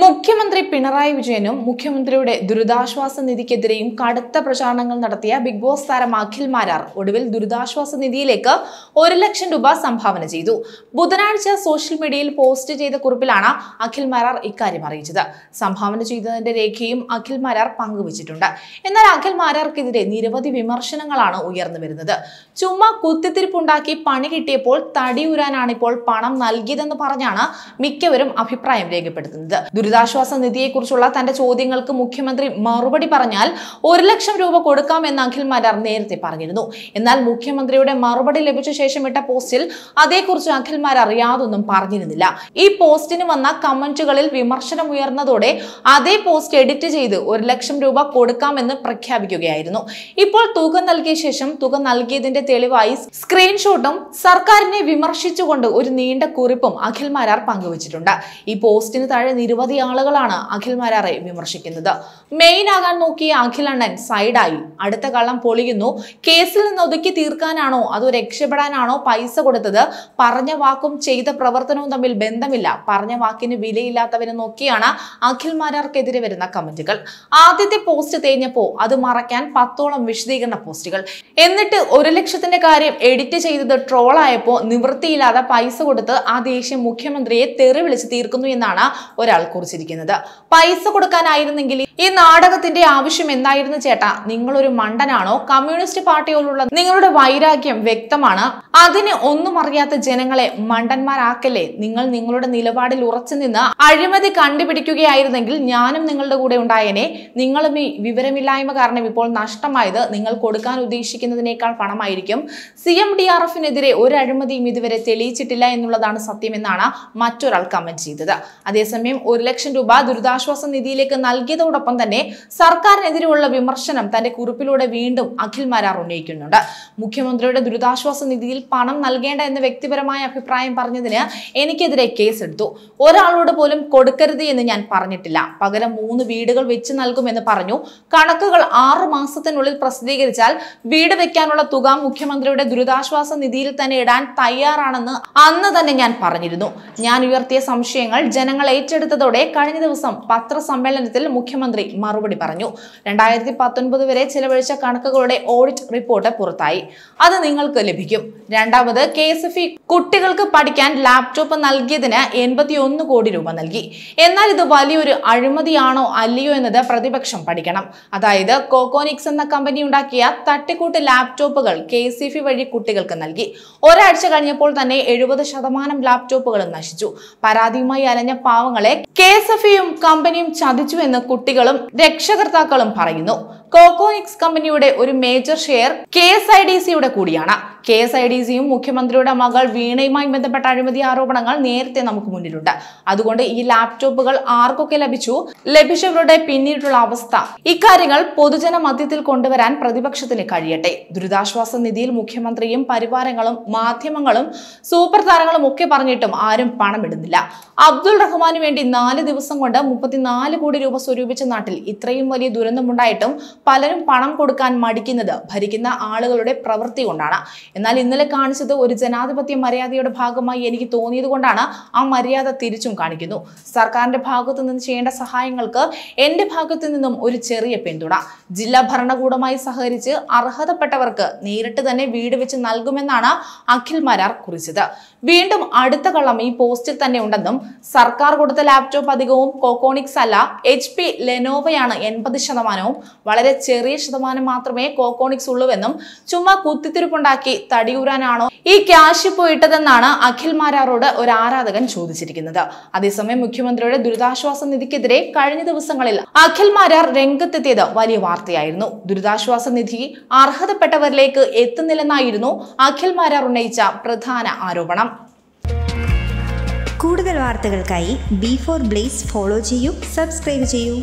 മുഖ്യമന്ത്രി പിണറായി വിജയനും മുഖ്യമന്ത്രിയുടെ ദുരിതാശ്വാസ നിധിക്കെതിരെയും കടുത്ത പ്രചാരണങ്ങൾ നടത്തിയ ബിഗ് ബോസ് താരം അഖിൽ മാരാർ ഒടുവിൽ ദുരിതാശ്വാസ നിധിയിലേക്ക് ഒരു ലക്ഷം രൂപ സംഭാവന ചെയ്തു ബുധനാഴ്ച സോഷ്യൽ മീഡിയയിൽ പോസ്റ്റ് ചെയ്ത കുറിപ്പിലാണ് അഖിൽ മാരാർ ഇക്കാര്യം അറിയിച്ചത് സംഭാവന ചെയ്തതിന്റെ രേഖയും അഖിൽ മാരാർ പങ്കുവച്ചിട്ടുണ്ട് എന്നാൽ അഖിൽ മാരാർക്കെതിരെ നിരവധി വിമർശനങ്ങളാണ് ഉയർന്നു വരുന്നത് ചുമ്മാ കുത്തിത്തിരിപ്പുണ്ടാക്കി പണി കിട്ടിയപ്പോൾ തടിയൂരാനാണ് ഇപ്പോൾ പണം നൽകിയതെന്ന് പറഞ്ഞാണ് മിക്കവരും അഭിപ്രായം രേഖപ്പെടുത്തുന്നത് ദുരിതാശ്വാസ നിധിയെക്കുറിച്ചുള്ള തന്റെ ചോദ്യങ്ങൾക്ക് മുഖ്യമന്ത്രി മറുപടി പറഞ്ഞാൽ ഒരു ലക്ഷം രൂപ കൊടുക്കാമെന്ന് അഖിൽ മാരാർ നേരത്തെ പറഞ്ഞിരുന്നു എന്നാൽ മുഖ്യമന്ത്രിയുടെ മറുപടി ലഭിച്ച ശേഷം ഇട്ട പോസ്റ്റിൽ അതേക്കുറിച്ച് അഖിൽ മാരാർ യാതൊന്നും പറഞ്ഞിരുന്നില്ല ഈ പോസ്റ്റിന് വന്ന കമന്റുകളിൽ വിമർശനം ഉയർന്നതോടെ അതേ പോസ്റ്റ് എഡിറ്റ് ചെയ്ത് ഒരു ലക്ഷം രൂപ കൊടുക്കാമെന്ന് പ്രഖ്യാപിക്കുകയായിരുന്നു ഇപ്പോൾ തുക നൽകിയ ശേഷം തുക നൽകിയതിന്റെ തെളിവായി സ്ക്രീൻഷോട്ടും സർക്കാരിനെ വിമർശിച്ചുകൊണ്ട് ഒരു നീണ്ട കുറിപ്പും അഖിൽ മാരാർ പങ്കുവച്ചിട്ടുണ്ട് ഈ പോസ്റ്റിന് താഴെ നിരവധി നിരവധി ആളുകളാണ് മരാറെ വിമർശിക്കുന്നത് മെയിൻ ആകാൻ നോക്കിയ അണ്ണൻ സൈഡായി അടുത്ത കള്ളം പൊളിയുന്നു കേസിൽ നിന്ന് ഒതുക്കി തീർക്കാനാണോ അതോ രക്ഷപ്പെടാനാണോ പൈസ കൊടുത്തത് പറഞ്ഞ വാക്കും ചെയ്ത പ്രവർത്തനവും തമ്മിൽ ബന്ധമില്ല പറഞ്ഞ വാക്കിന് വിലയില്ലാത്തവനെ നോക്കിയാണ് അഖിൽ മരാർക്കെതിരെ വരുന്ന കമന്റുകൾ ആദ്യത്തെ പോസ്റ്റ് തേഞ്ഞപ്പോ അത് മറയ്ക്കാൻ പത്തോളം വിശദീകരണ പോസ്റ്റുകൾ എന്നിട്ട് ഒരു ലക്ഷത്തിന്റെ കാര്യം എഡിറ്റ് ചെയ്തത് ട്രോളായപ്പോ നിവൃത്തിയില്ലാതെ പൈസ കൊടുത്ത് ആ ദേഷ്യം മുഖ്യമന്ത്രിയെ തെറി വിളിച്ച് തീർക്കുന്നു എന്നാണ് ഒരാൾ കുറിച്ചിരിക്കുന്നത് പൈസ കൊടുക്കാനായിരുന്നെങ്കിൽ ഈ നാടകത്തിന്റെ ആവശ്യം എന്തായിരുന്നു ചേട്ടാ നിങ്ങളൊരു മണ്ടനാണോ കമ്മ്യൂണിസ്റ്റ് പാർട്ടിയോടുള്ള നിങ്ങളുടെ വൈരാഗ്യം വ്യക്തമാണ് അതിന് ഒന്നും അറിയാത്ത ജനങ്ങളെ മണ്ടന്മാരാക്കല്ലേ നിങ്ങൾ നിങ്ങളുടെ നിലപാടിൽ ഉറച്ചു നിന്ന് അഴിമതി കണ്ടുപിടിക്കുകയായിരുന്നെങ്കിൽ ഞാനും നിങ്ങളുടെ കൂടെ ഉണ്ടായേനെ നിങ്ങളും ഈ വിവരമില്ലായ്മ കാരണം ഇപ്പോൾ നഷ്ടമായത് നിങ്ങൾ കൊടുക്കാൻ ഉദ്ദേശിക്കുന്നതിനേക്കാൾ പണമായിരിക്കും സി എം ഡി ആർ എഫിനെതിരെ ഒരു അഴിമതിയും ഇതുവരെ തെളിയിച്ചിട്ടില്ല എന്നുള്ളതാണ് സത്യമെന്നാണ് മറ്റൊരാൾ കമന്റ് ചെയ്തത് അതേസമയം ഒരു ലക്ഷം രൂപ ദുരിതാശ്വാസ നിധിയിലേക്ക് നൽകിയതോടൊപ്പം തന്നെ സർക്കാരിനെതിരെയുള്ള വിമർശനം തന്റെ കുറിപ്പിലൂടെ വീണ്ടും അഖിൽ മാരാർ ഉന്നയിക്കുന്നുണ്ട് മുഖ്യമന്ത്രിയുടെ ദുരിതാശ്വാസ നിധിയിൽ പണം നൽകേണ്ട എന്ന വ്യക്തിപരമായ അഭിപ്രായം പറഞ്ഞതിന് എനിക്കെതിരെ കേസെടുത്തു ഒരാളോട് പോലും കൊടുക്കരുത് എന്ന് ഞാൻ പറഞ്ഞിട്ടില്ല പകരം മൂന്ന് വീടുകൾ വെച്ച് നൽകുമെന്ന് പറഞ്ഞു കണക്കുകൾ ആറ് മാസത്തിനുള്ളിൽ പ്രസിദ്ധീകരിച്ചാൽ വീട് വെക്കാനുള്ള തുക മുഖ്യമന്ത്രിയുടെ ദുരിതാശ്വാസ നിധിയിൽ തന്നെ ഇടാൻ തയ്യാറാണെന്ന് അന്ന് തന്നെ ഞാൻ പറഞ്ഞിരുന്നു ഞാൻ ഉയർത്തിയ സംശയങ്ങൾ ജനങ്ങൾ ഏറ്റെടുത്തതോടെ ഇതോടെ കഴിഞ്ഞ ദിവസം പത്രസമ്മേളനത്തിൽ മുഖ്യമന്ത്രി മറുപടി പറഞ്ഞു രണ്ടായിരത്തി പത്തൊൻപത് വരെ ചെലവഴിച്ച കണക്കുകളുടെ ഓഡിറ്റ് റിപ്പോർട്ട് പുറത്തായി അത് നിങ്ങൾക്ക് ലഭിക്കും രണ്ടാമത് കെ കുട്ടികൾക്ക് പഠിക്കാൻ ലാപ്ടോപ്പ് നൽകിയതിന് എൺപത്തിയൊന്ന് കോടി രൂപ നൽകി എന്നാൽ ഇത് വലിയൊരു അഴിമതിയാണോ അല്ലയോ എന്നത് പ്രതിപക്ഷം പഠിക്കണം അതായത് കോക്കോനിക്സ് എന്ന കമ്പനി ഉണ്ടാക്കിയ തട്ടിക്കൂട്ട് ലാപ്ടോപ്പുകൾ കെ വഴി കുട്ടികൾക്ക് നൽകി ഒരാഴ്ച കഴിഞ്ഞപ്പോൾ തന്നെ എഴുപത് ശതമാനം ലാപ്ടോപ്പുകളും നശിച്ചു പരാതിയുമായി അലഞ്ഞ പാവങ്ങളെ കെ എസ് എഫ് കമ്പനിയും എന്ന് കുട്ടികളും രക്ഷകർത്താക്കളും പറയുന്നു കോക്കോനിക്സ് കമ്പനിയുടെ ഒരു major share K S I D സിയുടെ കൂടിയാണ് കെ എസ് ഐ ഡി സിയും മുഖ്യമന്ത്രിയുടെ മകൾ വീണയുമായി ബന്ധപ്പെട്ട അഴിമതി ആരോപണങ്ങൾ നേരത്തെ നമുക്ക് മുന്നിലുണ്ട് അതുകൊണ്ട് ഈ ലാപ്ടോപ്പുകൾ ആർക്കൊക്കെ ലഭിച്ചു ലഭിച്ചവരുടെ പിന്നീടുള്ള അവസ്ഥ ഇക്കാര്യങ്ങൾ പൊതുജന മധ്യത്തിൽ കൊണ്ടുവരാൻ പ്രതിപക്ഷത്തിന് കഴിയട്ടെ ദുരിതാശ്വാസ നിധിയിൽ മുഖ്യമന്ത്രിയും പരിവാരങ്ങളും മാധ്യമങ്ങളും സൂപ്പർ താരങ്ങളും ഒക്കെ പറഞ്ഞിട്ടും ആരും പണമിടുന്നില്ല അബ്ദുൾ റഹ്മാന് വേണ്ടി നാല് ദിവസം കൊണ്ട് മുപ്പത്തിനാല് കോടി രൂപ സ്വരൂപിച്ച നാട്ടിൽ ഇത്രയും വലിയ ദുരന്തമുണ്ടായിട്ടും പലരും പണം കൊടുക്കാൻ മടിക്കുന്നത് ഭരിക്കുന്ന ആളുകളുടെ പ്രവൃത്തി കൊണ്ടാണ് എന്നാൽ ഇന്നലെ കാണിച്ചത് ഒരു ജനാധിപത്യ മര്യാദയുടെ ഭാഗമായി എനിക്ക് തോന്നിയത് കൊണ്ടാണ് ആ മര്യാദ തിരിച്ചും കാണിക്കുന്നു സർക്കാരിന്റെ ഭാഗത്തു നിന്ന് ചെയ്യേണ്ട സഹായങ്ങൾക്ക് എന്റെ ഭാഗത്തു നിന്നും ഒരു ചെറിയ പിന്തുണ ജില്ലാ ഭരണകൂടമായി സഹകരിച്ച് അർഹതപ്പെട്ടവർക്ക് നേരിട്ട് തന്നെ വീട് വെച്ച് നൽകുമെന്നാണ് അഖിൽ മരാർ കുറിച്ചത് വീണ്ടും അടുത്ത കള്ളം ഈ പോസ്റ്റിൽ തന്നെ ഉണ്ടെന്നും സർക്കാർ കൊടുത്ത ലാപ്ടോപ്പ് അധികവും കോക്കോണിക്സ് അല്ല എച്ച് പി ലെനോവയാണ് എൺപത് ശതമാനവും വളരെ ചെറിയ ശതമാനം മാത്രമേ കോക്കോണിക്സ് ഉള്ളൂവെന്നും ചുമ്മാ കുത്തിത്തിരിപ്പുണ്ടാക്കി തടിയൂരാനാണോ ഈ ക്യാഷ് പോയിട്ടതെന്നാണ് അഖിൽ മാരാറോട് ഒരു ആരാധകൻ ചോദിച്ചിരിക്കുന്നത് അതേസമയം മുഖ്യമന്ത്രിയുടെ ദുരിതാശ്വാസ നിധിക്കെതിരെ കഴിഞ്ഞ ദിവസങ്ങളിൽ അഖിൽ മാരാർ രംഗത്തെത്തിയത് വലിയ വാർത്തയായിരുന്നു ദുരിതാശ്വാസ നിധി അർഹതപ്പെട്ടവരിലേക്ക് എത്തുന്നില്ലെന്നായിരുന്നു അഖിൽ മാരാർ ഉന്നയിച്ച പ്രധാന ആരോപണം കൂടുതൽ വാർത്തകൾക്കായി ബി ഫോർ ബ്ലേസ് ഫോളോ ചെയ്യൂ സബ്സ്ക്രൈബ് ചെയ്യൂ